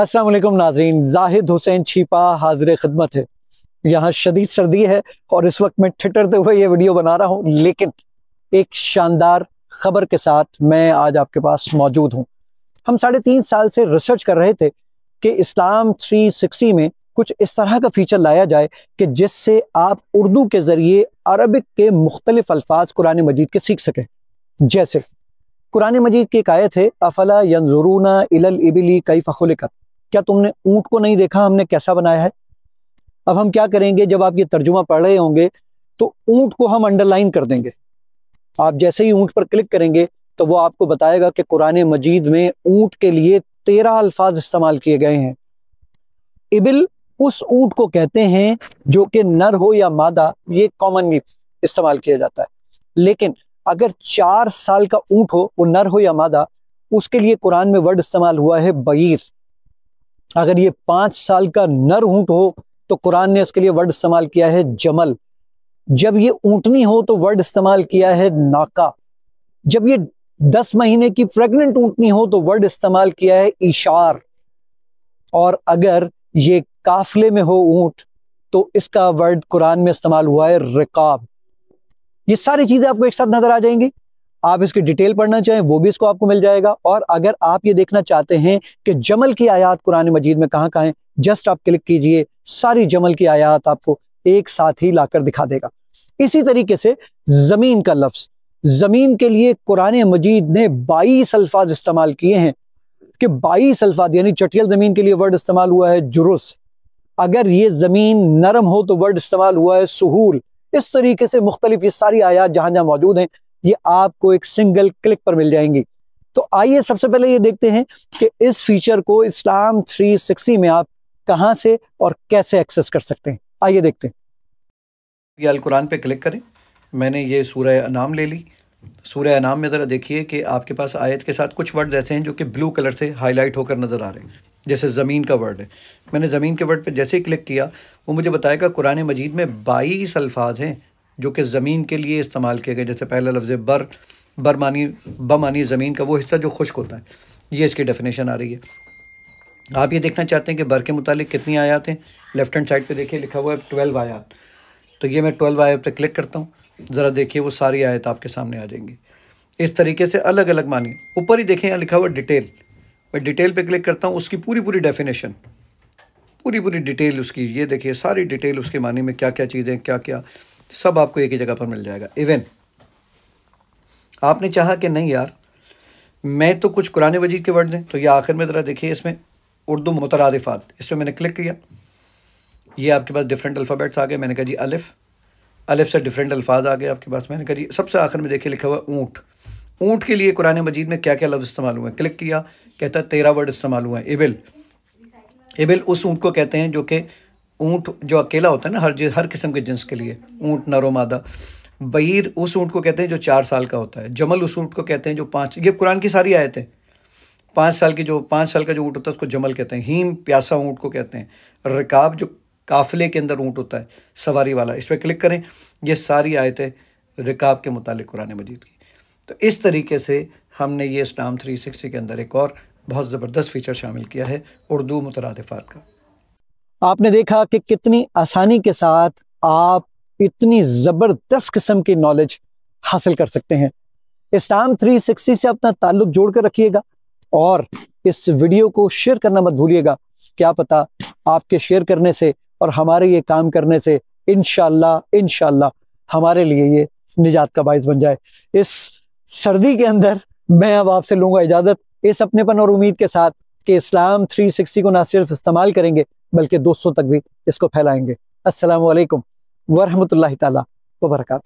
असलम नाजरीन जाहिद हुसैन छिपा हाजिर खदमत है यहाँ शदीद सर्दी है और इस वक्त मैं ठिटरते हुए ये वीडियो बना रहा हूँ लेकिन एक शानदार खबर के साथ मैं आज आपके पास मौजूद हूँ हम साढ़े तीन साल से रिसर्च कर रहे थे कि इस्लाम 360 में कुछ इस तरह का फीचर लाया जाए कि जिससे आप उर्दू के ज़रिए अरबिक के मुख्तलिफ अल्फाज कुरान मजीद के सीख सकें जैसे कुरान मजीद की एक आयत है अफला यंजुरूना इलल इबिली कई फखुलकत क्या तुमने ऊंट को नहीं देखा हमने कैसा बनाया है अब हम क्या करेंगे जब आप ये तर्जुमा पढ़ रहे होंगे तो ऊंट को हम अंडरलाइन कर देंगे आप जैसे ही ऊंट पर क्लिक करेंगे तो वो आपको बताएगा कि कुरान मजीद में ऊंट के लिए तेरह अल्फाज इस्तेमाल किए गए हैं इबिल उस ऊंट को कहते हैं जो कि नर हो या मादा ये कॉमनली इस्तेमाल किया जाता है लेकिन अगर चार साल का ऊंट हो वो नर हो या मादा उसके लिए कुरान में वर्ड इस्तेमाल हुआ है बईर अगर ये पांच साल का नर ऊंट हो तो कुरान ने इसके लिए वर्ड इस्तेमाल किया है जमल जब ये ऊंटनी हो तो वर्ड इस्तेमाल किया है नाका जब ये दस महीने की प्रेग्नेंट ऊंटनी हो तो वर्ड इस्तेमाल किया है इशार और अगर ये काफले में हो ऊंट तो इसका वर्ड कुरान में इस्तेमाल हुआ है रिकाब ये सारी चीजें आपको एक साथ नजर आ जाएंगी आप इसकी डिटेल पढ़ना चाहें वो भी इसको आपको मिल जाएगा और अगर आप ये देखना चाहते हैं कि जमल की आयात कुरान मजीद में कहाँ कहाँ है जस्ट आप क्लिक कीजिए सारी जमल की आयात आपको एक साथ ही लाकर दिखा देगा इसी तरीके से ज़मीन का लफ्ज़ ज़मीन के लिए कुरान मजीद ने बाईस अल्फाज इस्तेमाल किए हैं कि बाईस अल्फाज यानी चटियल ज़मीन के लिए वर्ड इस्तेमाल हुआ है जुरुस अगर ये ज़मीन नरम हो तो वर्ड इस्तेमाल हुआ है सहूल इस तरीके से मुख्तलिफ ये सारी आयात जहां जहां मौजूद हैं ये आपको एक सिंगल क्लिक पर मिल जाएंगी तो आइए सबसे पहले ये देखते हैं कि इस फीचर को इस्लाम 360 में आप कहां से और कैसे एक्सेस कर सकते हैं आइए देखते हैं ये कुरान पे क्लिक करें मैंने ये सूर्य अनाम ले ली सूर्य अनाम में ज़रा देखिए कि आपके पास आयत के साथ कुछ वर्ड ऐसे हैं जो कि ब्लू कलर से हाईलाइट होकर नज़र आ रहे हैं जैसे ज़मीन का वर्ड है मैंने ज़मीन के वर्ड पे जैसे ही क्लिक किया वो मुझे बताएगा कुरान मजीद में बाईस अल्फाज हैं जो कि ज़मीन के लिए इस्तेमाल किए गए जैसे पहला लफ्ज़ बर बर मानी बमानी ज़मीन का वो हिस्सा जो खुश्क होता है ये इसकी डेफिनेशन आ रही है आप ये देखना चाहते हैं कि बर के मुतालिक कितनी आयात हैं लेफ्ट हैंड साइड पे देखिए लिखा हुआ है ट्वेल्व आयात तो ये मैं ट्वेल्व आयात पे क्लिक करता हूँ ज़रा देखिए वो सारी आयत आपके सामने आ जाएंगी इस तरीके से अलग अलग मानी ऊपर ही देखें यहाँ लिखा हुआ डिटेल मैं डिटेल पे क्लिक करता हूँ उसकी पूरी पूरी डेफिनेशन पूरी पूरी डिटेल उसकी ये देखिए सारी डिटेल उसके मानी में क्या क्या चीज़ें क्या क्या सब आपको एक ही जगह पर मिल जाएगा इवन आपने चाहा कि नहीं यार मैं तो कुछ कुरान वजीद के वर्ड दें तो ये आखिर में ज़रा देखिए इसमें उर्दू मुतरदिफ़ात इसमें मैंने क्लिक किया ये आपके पास डिफरेंट अल्फ़ाबेट्स आ गए मैंने कहा जी अलिफ़ अलिफ़ से डिफरेंट अल्फाज आ गए आपके पास मैंने कहा जी सबसे आखिर में देखिए लिखा हुआ ऊँट ऊँट के लिए कुरान मजीद में क्या क्या लफ्ज़ इस्तेमाल हुए क्लिक किया कहता है तेरह वर्ड इस्तेमाल हुआ है इबिल इबिल उस ऊँट को कहते हैं जो कि ऊँट जो अकेला होता है ना हर हर किस्म के जिन्स के लिए ऊँट नरो मादा बईर उस ऊँट को कहते हैं जो चार साल का होता है जमल उस ऊँट को कहते हैं जो पाँच ये कुरान की सारी आयतें पाँच साल की जो पाँच साल का जो ऊँट होता है उसको जमल कहते हैं हीम प्यासा ऊँट को कहते हैं रकाब जो काफिले के अंदर ऊँट होता है सवारी वाला इस पर क्लिक करें ये सारी आयतें रकाब के मुतालिक कुरान मजीद की तो इस तरीके से हमने ये स्टाम थ्री सिक्सटी के अंदर एक और बहुत ज़बरदस्त फ़ीचर शामिल किया है उर्दू मुतरदफ़ात का आपने देखा कि कितनी आसानी के साथ आप इतनी ज़बरदस्त किस्म की नॉलेज हासिल कर सकते हैं इस्लाम 360 से अपना ताल्लुक जोड़ कर रखिएगा और इस वीडियो को शेयर करना मत भूलिएगा क्या पता आपके शेयर करने से और हमारे ये काम करने से इन इनशाला हमारे लिए ये निजात का बायस बन जाए इस सर्दी के अंदर मैं अब आपसे लूंगा इजाज़त इस अपनेपन और उम्मीद के साथ कि इस्लाम 360 को ना सिर्फ इस्तेमाल करेंगे बल्कि दोस्तों तक भी इसको फैलाएंगे असलकम वरहमल तबरकू